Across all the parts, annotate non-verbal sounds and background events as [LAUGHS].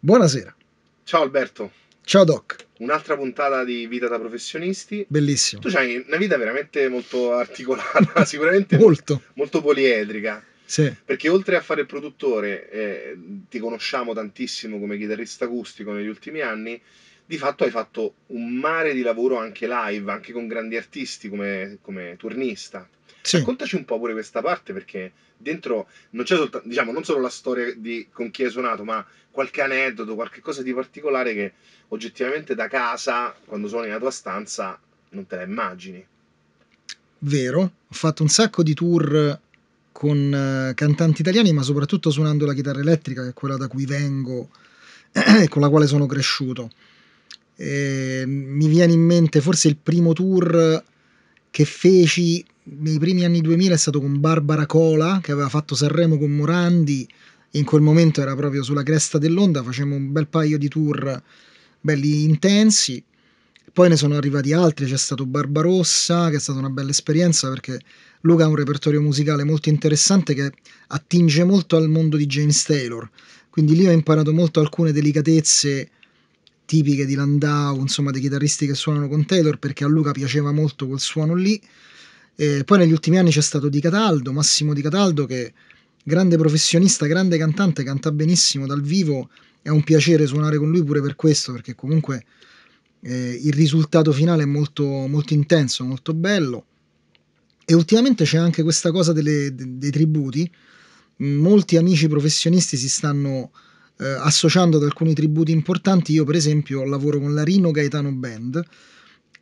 Buonasera. Ciao Alberto. Ciao Doc. Un'altra puntata di Vita da professionisti. Bellissimo. Tu hai una vita veramente molto articolata, [LAUGHS] sicuramente molto. molto poliedrica. Sì. Perché oltre a fare il produttore, eh, ti conosciamo tantissimo come chitarrista acustico negli ultimi anni, di fatto hai fatto un mare di lavoro anche live, anche con grandi artisti come, come turnista. Sì. Raccontaci un po' pure questa parte perché dentro non c'è soltanto, diciamo, non solo la storia di con chi hai suonato, ma qualche aneddoto, qualche cosa di particolare che oggettivamente da casa, quando suoni nella tua stanza, non te la immagini. Vero, ho fatto un sacco di tour con eh, cantanti italiani, ma soprattutto suonando la chitarra elettrica, che è quella da cui vengo [CLEARS THROAT] e con la quale sono cresciuto. E mi viene in mente forse il primo tour che feci nei primi anni 2000 è stato con Barbara Cola che aveva fatto Sanremo con Morandi in quel momento era proprio sulla cresta dell'onda facevamo un bel paio di tour belli intensi poi ne sono arrivati altri c'è stato Barbarossa che è stata una bella esperienza perché Luca ha un repertorio musicale molto interessante che attinge molto al mondo di James Taylor quindi lì ho imparato molto alcune delicatezze tipiche di Landau insomma dei chitarristi che suonano con Taylor perché a Luca piaceva molto quel suono lì e poi negli ultimi anni c'è stato Di Cataldo, Massimo Di Cataldo che grande professionista, grande cantante, canta benissimo dal vivo, è un piacere suonare con lui pure per questo, perché comunque eh, il risultato finale è molto, molto intenso, molto bello. E ultimamente c'è anche questa cosa delle, dei tributi, molti amici professionisti si stanno eh, associando ad alcuni tributi importanti, io per esempio lavoro con la Rino Gaetano Band,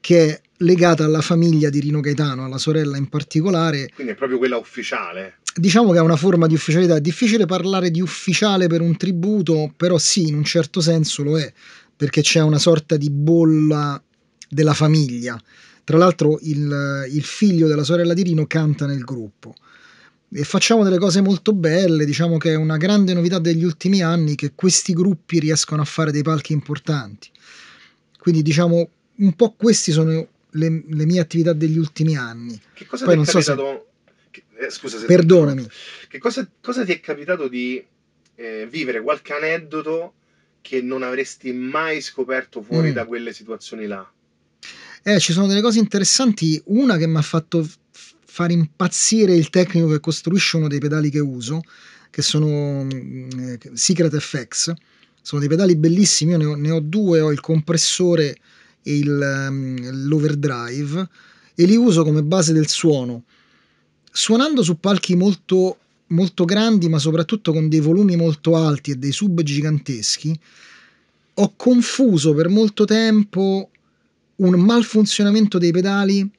che è legata alla famiglia di Rino Gaetano, alla sorella in particolare. Quindi è proprio quella ufficiale. Diciamo che è una forma di ufficialità, è difficile parlare di ufficiale per un tributo, però sì, in un certo senso lo è, perché c'è una sorta di bolla della famiglia. Tra l'altro il, il figlio della sorella di Rino canta nel gruppo e facciamo delle cose molto belle, diciamo che è una grande novità degli ultimi anni che questi gruppi riescono a fare dei palchi importanti. Quindi diciamo un po' queste sono le, le, mie attività degli ultimi anni. Che cosa Poi ti è capitato? So se... che, eh, scusa se Perdonami. Che cosa, cosa, ti è capitato di eh, vivere qualche aneddoto che non avresti mai scoperto fuori mm. da quelle situazioni là? Eh, ci sono delle cose interessanti. Una che mi ha fatto f- far impazzire il tecnico che costruisce uno dei pedali che uso, che sono mm, eh, Secret FX. Sono dei pedali bellissimi, io ne ho, ne ho due, ho il compressore il, ehm, l'overdrive e li uso come base del suono, suonando su palchi molto, molto grandi, ma soprattutto con dei volumi molto alti e dei sub giganteschi. Ho confuso per molto tempo un malfunzionamento dei pedali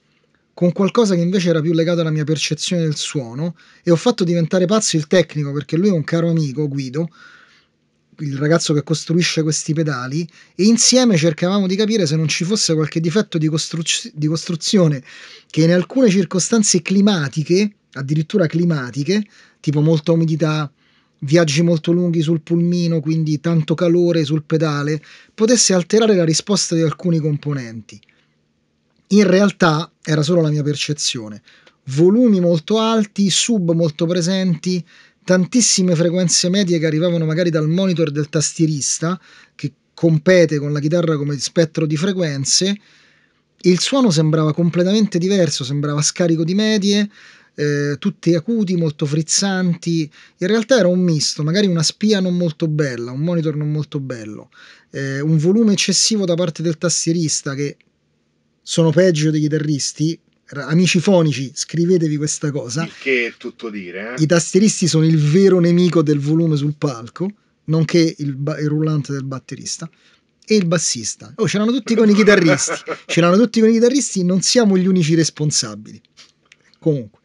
con qualcosa che invece era più legato alla mia percezione del suono e ho fatto diventare pazzo il tecnico perché lui è un caro amico, Guido, il ragazzo che costruisce questi pedali e insieme cercavamo di capire se non ci fosse qualche difetto di, costruz- di costruzione che in alcune circostanze climatiche, addirittura climatiche, tipo molta umidità, viaggi molto lunghi sul pulmino, quindi tanto calore sul pedale, potesse alterare la risposta di alcuni componenti. In realtà era solo la mia percezione. Volumi molto alti, sub molto presenti, tantissime frequenze medie che arrivavano magari dal monitor del tastierista, che compete con la chitarra come spettro di frequenze, il suono sembrava completamente diverso, sembrava scarico di medie, eh, tutti acuti, molto frizzanti. In realtà era un misto, magari una spia non molto bella, un monitor non molto bello, eh, un volume eccessivo da parte del tastierista che sono peggio dei chitarristi, amici fonici, scrivetevi questa cosa. Il che è tutto dire. Eh? I tastieristi sono il vero nemico del volume sul palco, nonché il, ba- il rullante del batterista e il bassista. Oh, c'erano tutti con i chitarristi. [LAUGHS] c'erano tutti con i chitarristi, non siamo gli unici responsabili. Comunque.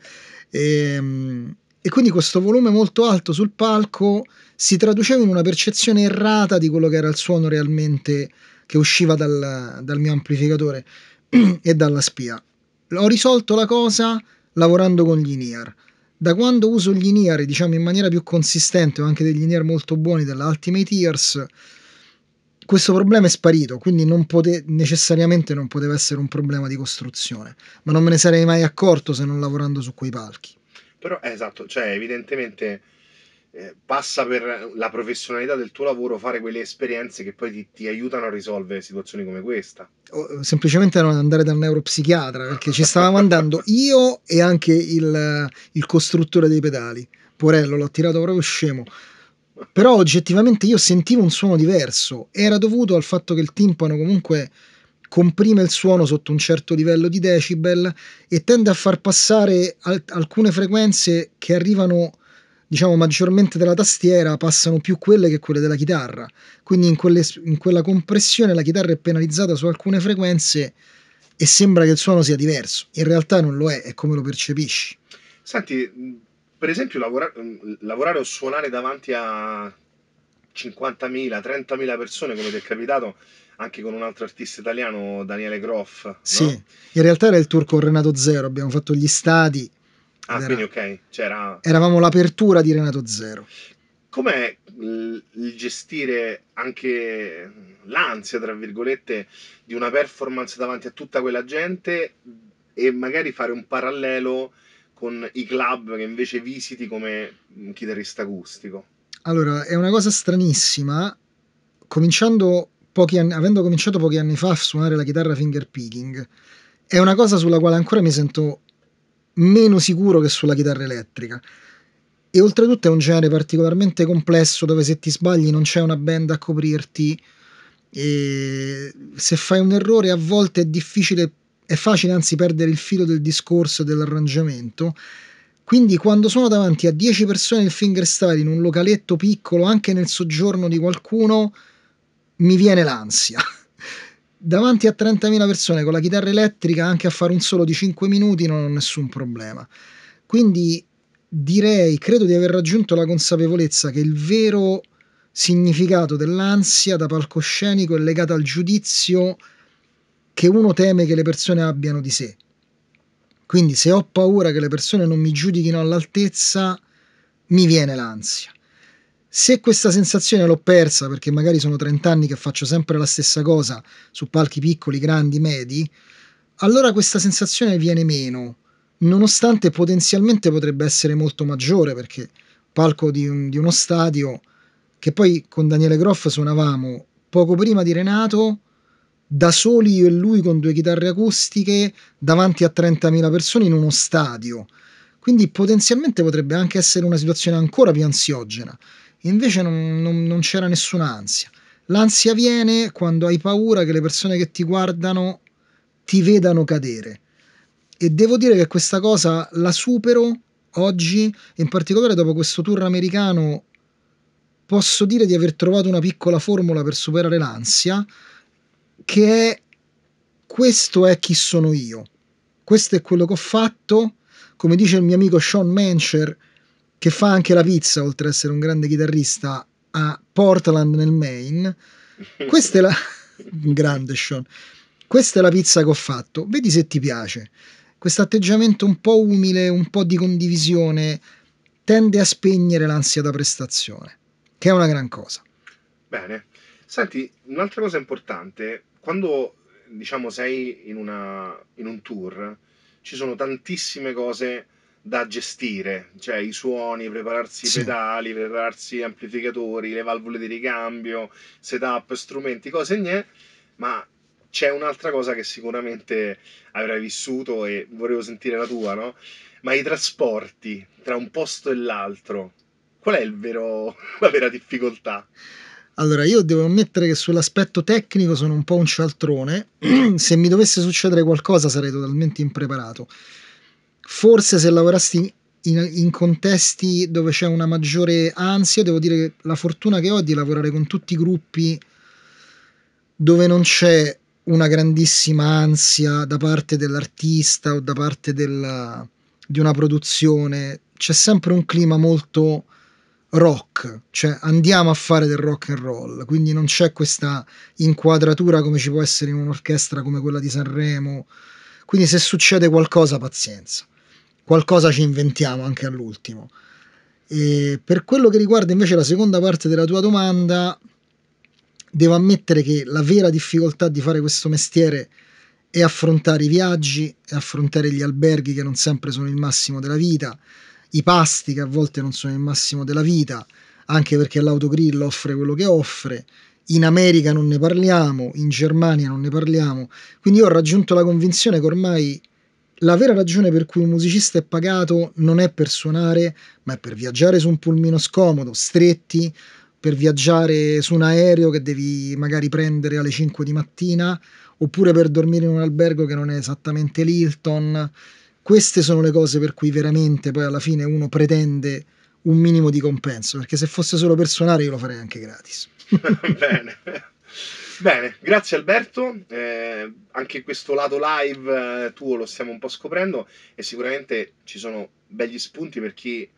Ehm, e quindi questo volume molto alto sul palco si traduceva in una percezione errata di quello che era il suono realmente che usciva dal, dal mio amplificatore [CLEARS THROAT] e dalla spia ho risolto la cosa lavorando con gli INEAR. Da quando uso gli INEAR, diciamo in maniera più consistente, ho anche degli INEAR molto buoni della Ultimate Years, questo problema è sparito, quindi non pote- necessariamente non poteva essere un problema di costruzione, ma non me ne sarei mai accorto se non lavorando su quei palchi. Però, eh, esatto, cioè evidentemente eh, passa per la professionalità del tuo lavoro fare quelle esperienze che poi ti, ti aiutano a risolvere situazioni come questa. O, semplicemente andare dal neuropsichiatra perché ci stavamo andando io e anche il, il costruttore dei pedali. Porello, l'ho tirato proprio scemo. Però oggettivamente io sentivo un suono diverso. Era dovuto al fatto che il timpano comunque comprime il suono sotto un certo livello di decibel e tende a far passare al- alcune frequenze che arrivano diciamo maggiormente della tastiera passano più quelle che quelle della chitarra. Quindi in, quelle, in quella compressione la chitarra è penalizzata su alcune frequenze e sembra che il suono sia diverso. In realtà non lo è, è come lo percepisci. Senti, per esempio lavorare, lavorare o suonare davanti a 50.000, 30.000 persone, come ti è capitato anche con un altro artista italiano, Daniele Groff. Sì, no? in realtà era il tour con Renato Zero, abbiamo fatto gli stati Ah, era, quindi ok, c'era... Eravamo l'apertura di Renato Zero. Com'è il gestire anche l'ansia, tra virgolette, di una performance davanti a tutta quella gente e magari fare un parallelo con i club che invece visiti come chitarrista acustico? Allora, è una cosa stranissima, cominciando pochi anni, avendo cominciato pochi anni fa a suonare la chitarra finger picking, è una cosa sulla quale ancora mi sento meno sicuro che sulla chitarra elettrica. E oltretutto è un genere particolarmente complesso dove se ti sbagli non c'è una band a coprirti e se fai un errore a volte è difficile, è facile anzi perdere il filo del discorso e dell'arrangiamento. Quindi quando sono davanti a 10 persone il fingerstyle in un localetto piccolo, anche nel soggiorno di qualcuno, mi viene l'ansia davanti a 30.000 persone con la chitarra elettrica anche a fare un solo di 5 minuti non ho nessun problema. Quindi direi, credo di aver raggiunto la consapevolezza che il vero significato dell'ansia da palcoscenico è legato al giudizio che uno teme che le persone abbiano di sé. Quindi se ho paura che le persone non mi giudichino all'altezza, mi viene l'ansia. Se questa sensazione l'ho persa perché magari sono 30 anni che faccio sempre la stessa cosa su palchi piccoli, grandi, medi, allora questa sensazione viene meno, nonostante potenzialmente potrebbe essere molto maggiore perché palco di, un, di uno stadio che poi con Daniele Groff suonavamo poco prima di Renato, da soli io e lui con due chitarre acustiche davanti a 30.000 persone in uno stadio. Quindi potenzialmente potrebbe anche essere una situazione ancora più ansiogena. Invece non, non, non c'era nessuna ansia. L'ansia viene quando hai paura che le persone che ti guardano ti vedano cadere. E devo dire che questa cosa la supero oggi, in particolare dopo questo tour americano, posso dire di aver trovato una piccola formula per superare l'ansia, che è questo è chi sono io, questo è quello che ho fatto, come dice il mio amico Sean Mencher, che fa anche la pizza, oltre ad essere un grande chitarrista, a Portland nel Maine. [LAUGHS] Questa è la... [LAUGHS] grande Sean. Questa è la pizza che ho fatto, vedi se ti piace. Questo atteggiamento un po' umile, un po' di condivisione, tende a spegnere l'ansia da prestazione, che è una gran cosa. Bene. Senti, un'altra cosa importante, quando diciamo sei in, una, in un tour, ci sono tantissime cose da gestire, cioè i suoni, prepararsi sì. i pedali, prepararsi gli amplificatori, le valvole di ricambio, setup, strumenti, cose niente, ma c'è un'altra cosa che sicuramente avrai vissuto e volevo sentire la tua, no? Ma i trasporti tra un posto e l'altro, qual è vero, [LAUGHS] la vera difficoltà? Allora, io devo ammettere che sull'aspetto tecnico sono un po' un cialtrone. [CLEARS THROAT] Se mi dovesse succedere qualcosa sarei totalmente impreparato. Forse se lavorassi in, in, contesti dove c'è una maggiore ansia, devo dire che la fortuna che ho è di lavorare con tutti i gruppi dove non c'è una grandissima ansia da parte dell'artista o da parte della, di una produzione. C'è sempre un clima molto rock, cioè andiamo a fare del rock and roll, quindi non c'è questa inquadratura come ci può essere in un'orchestra come quella di Sanremo. Quindi se succede qualcosa, pazienza qualcosa ci inventiamo anche all'ultimo. E per quello che riguarda invece la seconda parte della tua domanda, devo ammettere che la vera difficoltà di fare questo mestiere è affrontare i viaggi, è affrontare gli alberghi che non sempre sono il massimo della vita, i pasti che a volte non sono il massimo della vita, anche perché l'autogrill offre quello che offre, in America non ne parliamo, in Germania non ne parliamo, quindi ho raggiunto la convinzione che ormai la vera ragione per cui un musicista è pagato non è per suonare, ma è per viaggiare su un pulmino scomodo, stretti, per viaggiare su un aereo che devi magari prendere alle 5 di mattina, oppure per dormire in un albergo che non è esattamente l'Hilton. Queste sono le cose per cui veramente poi alla fine uno pretende un minimo di compenso, perché se fosse solo per suonare io lo farei anche gratis. [LAUGHS] Bene. [LAUGHS] Bene, grazie Alberto, eh, anche questo lato live eh, tuo lo stiamo un po' scoprendo e sicuramente ci sono begli spunti per chi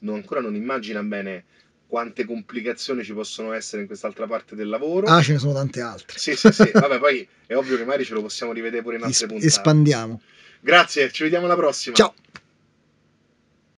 non, ancora non immagina bene quante complicazioni ci possono essere in quest'altra parte del lavoro. Ah, ce ne sono tante altre. Sì, sì, sì, [LAUGHS] vabbè, poi è ovvio che magari ce lo possiamo rivedere pure in altre es- puntate. Espandiamo. Grazie, ci vediamo alla prossima. Ciao.